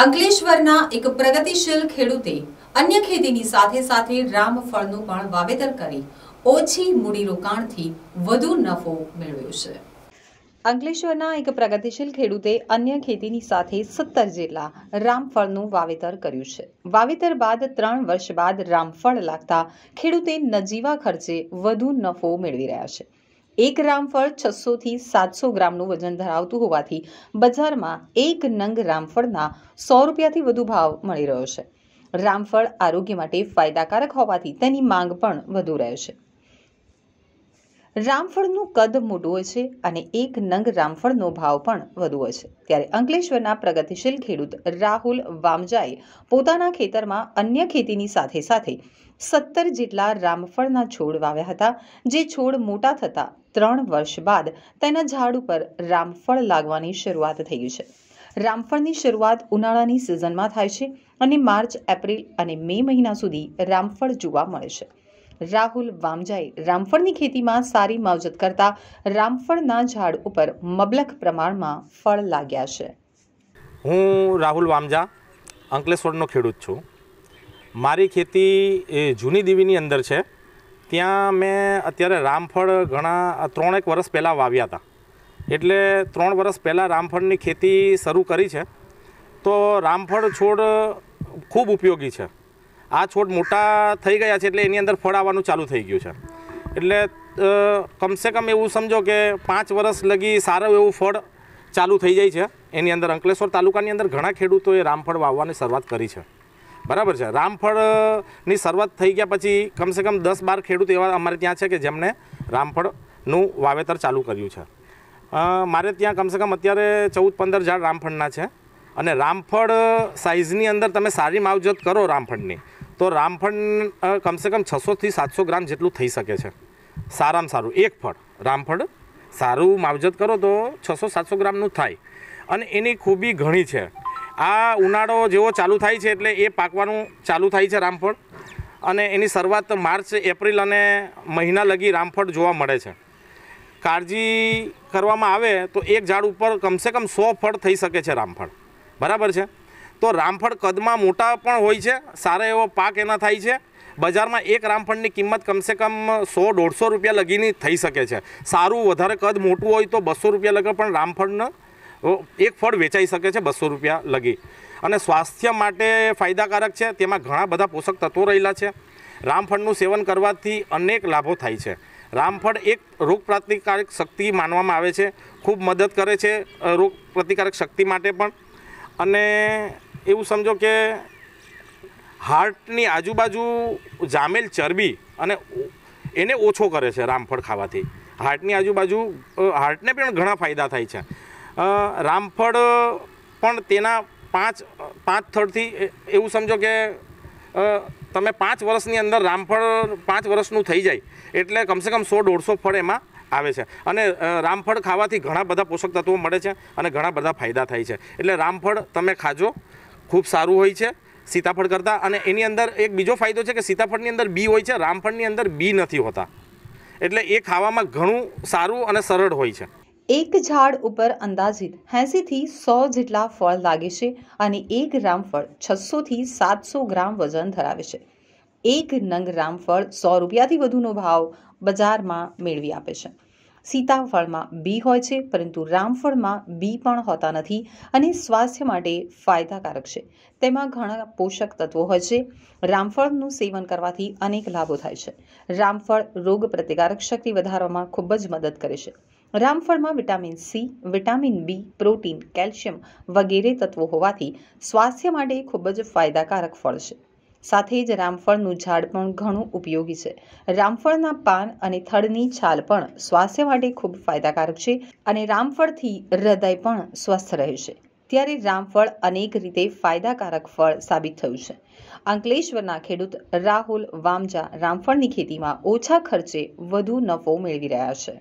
અંકલેશ્વરના એક પ્રગતિશીલ ખેડૂતે અન્ય ખેતીની સાથે સાથે રામફળનું પણ વાવેતર કરી ઓછી મૂડીરોકાણથી વધુ નફો મેળવ્યો છે અંકલેશ્વરના એક પ્રગતિશીલ ખેડૂતે અન્ય ખેતીની સાથે સત્તર જેટલા રામફળનું વાવેતર કર્યું છે વાવેતર બાદ ત્રણ વર્ષ બાદ રામફળ લાગતા ખેડૂતે નજીવા ખર્ચે વધુ નફો મેળવી રહ્યા છે એક રામફળ છસોથી સાતસો ગ્રામનું વજન ધરાવતું હોવાથી બજારમાં એક નંગ રામફળના સો રૂપિયાથી વધુ ભાવ મળી રહ્યો છે રામફળ આરોગ્ય માટે ફાયદાકારક હોવાથી તેની માંગ પણ વધુ રહે છે રામફળનું કદ મોટું હોય છે અને એક નંગ રામફળનો ભાવ પણ વધુ હોય છે ત્યારે અંકલેશ્વરના પ્રગતિશીલ ખેડૂત રાહુલ વામજાએ પોતાના ખેતરમાં અન્ય ખેતીની સાથે સાથે સત્તર જેટલા રામફળના છોડ વાવ્યા હતા જે છોડ મોટા થતા ત્રણ વર્ષ બાદ તેના ઝાડ ઉપર રામફળ લાગવાની શરૂઆત થઈ છે રામફળની શરૂઆત ઉનાળાની સિઝનમાં થાય છે અને માર્ચ એપ્રિલ અને મે મહિના સુધી રામફળ જોવા મળે છે રાહુલ વામજાએ રામફળની ખેતીમાં સારી માવજત કરતા રામફળના ઝાડ ઉપર મબલક પ્રમાણમાં ફળ લાગ્યા છે હું રાહુલ વામજા અંકલેશ્વરનો ખેડૂત છું મારી ખેતી એ જૂની દીવીની અંદર છે ત્યાં મેં અત્યારે રામફળ ઘણા ત્રણેક વર્ષ પહેલાં વાવ્યા હતા એટલે ત્રણ વર્ષ પહેલાં રામફળની ખેતી શરૂ કરી છે તો રામફળ છોડ ખૂબ ઉપયોગી છે આ છોડ મોટા થઈ ગયા છે એટલે એની અંદર ફળ આવવાનું ચાલુ થઈ ગયું છે એટલે કમસે કમ એવું સમજો કે પાંચ વર્ષ લગી સારું એવું ફળ ચાલુ થઈ જાય છે એની અંદર અંકલેશ્વર તાલુકાની અંદર ઘણા ખેડૂતોએ રામફળ વાવવાની શરૂઆત કરી છે બરાબર છે રામફળની શરૂઆત થઈ ગયા પછી કમસે કમ દસ બાર ખેડૂત એવા અમારે ત્યાં છે કે જેમણે રામફળનું વાવેતર ચાલુ કર્યું છે મારે ત્યાં કમસે કમ અત્યારે ચૌદ પંદર ઝાડ રામફળના છે અને રામફળ સાઇઝની અંદર તમે સારી માવજત કરો રામફળની તો રામફળ કમસે કમ છસોથી સાતસો ગ્રામ જેટલું થઈ શકે છે સારામાં સારું એક ફળ રામફળ સારું માવજત કરો તો છસો સાતસો ગ્રામનું થાય અને એની ખૂબી ઘણી છે આ ઉનાળો જેવો ચાલુ થાય છે એટલે એ પાકવાનું ચાલુ થાય છે રામફળ અને એની શરૂઆત માર્ચ એપ્રિલ અને મહિના લગી રામફળ જોવા મળે છે કાળજી કરવામાં આવે તો એક ઝાડ ઉપર કમસે કમ સો ફળ થઈ શકે છે રામફળ બરાબર છે તો રામફળ કદમાં મોટા પણ હોય છે સારો એવો પાક એના થાય છે બજારમાં એક રામફળની કિંમત કમસે કમ સો દોઢસો રૂપિયા લગીની થઈ શકે છે સારું વધારે કદ મોટું હોય તો બસો રૂપિયા લગે પણ રામફળના એક ફળ વેચાઈ શકે છે બસો રૂપિયા લગી અને સ્વાસ્થ્ય માટે ફાયદાકારક છે તેમાં ઘણા બધા પોષક તત્વો રહેલા છે રામફળનું સેવન કરવાથી અનેક લાભો થાય છે રામફળ એક રોગ પ્રતિકારક શક્તિ માનવામાં આવે છે ખૂબ મદદ કરે છે રોગ પ્રતિકારક શક્તિ માટે પણ અને એવું સમજો કે હાર્ટની આજુબાજુ જામેલ ચરબી અને એને ઓછો કરે છે રામફળ ખાવાથી હાર્ટની આજુબાજુ હાર્ટને પણ ઘણા ફાયદા થાય છે રામફળ પણ તેના પાંચ પાંચ થર્ડથી એવું સમજો કે તમે પાંચ વર્ષની અંદર રામફળ પાંચ વર્ષનું થઈ જાય એટલે કમસે કમ સો દોઢસો ફળ એમાં આવે છે અને રામફળ ખાવાથી ઘણા બધા પોષક તત્વો મળે છે અને ઘણા બધા ફાયદા થાય છે એટલે રામફળ તમે ખાજો ખૂબ સારું હોય છે સીતાફળ કરતાં અને એની અંદર એક બીજો ફાયદો છે કે સીતાફળની અંદર બી હોય છે રામફળની અંદર બી નથી હોતા એટલે એ ખાવામાં ઘણું સારું અને સરળ હોય છે એક ઝાડ ઉપર અંદાજિત એંસીથી સો જેટલા ફળ લાગે છે અને એક રામફળ છસોથી સાતસો ગ્રામ વજન ધરાવે છે એક નંગ રામફળ સો રૂપિયાથી વધુનો ભાવ બજારમાં મેળવી આપે છે સીતાફળમાં બી હોય છે પરંતુ રામફળમાં બી પણ હોતા નથી અને સ્વાસ્થ્ય માટે ફાયદાકારક છે તેમાં ઘણા પોષક તત્વો હોય છે રામફળનું સેવન કરવાથી અનેક લાભો થાય છે રામફળ રોગ પ્રતિકારક શક્તિ વધારવામાં ખૂબ જ મદદ કરે છે રામફળમાં vitamin C vitamin B protein calcium વગેરે તત્વો હોવાથી સ્વાસ્થ્ય માટે ખૂબ જ ફાયદાકારક ફળ છે સાથે જ રામફળનું ઝાડ પણ ઘણું ઉપયોગી છે રામફળના પાન અને થડની છાલ પણ સ્વાસ્થ્ય માટે ખૂબ ફાયદાકારક છે અને રામફળથી હૃદય પણ સ્વસ્થ રહે છે ત્યારે રામફળ અનેક રીતે ફાયદાકારક ફળ સાબિત થયું છે અંકલેશ્વરના ખેડૂત રાહુલ વામજા રામફળની ખેતીમાં ઓછા ખર્ચે વધુ નફો મેળવી રહ્યા છે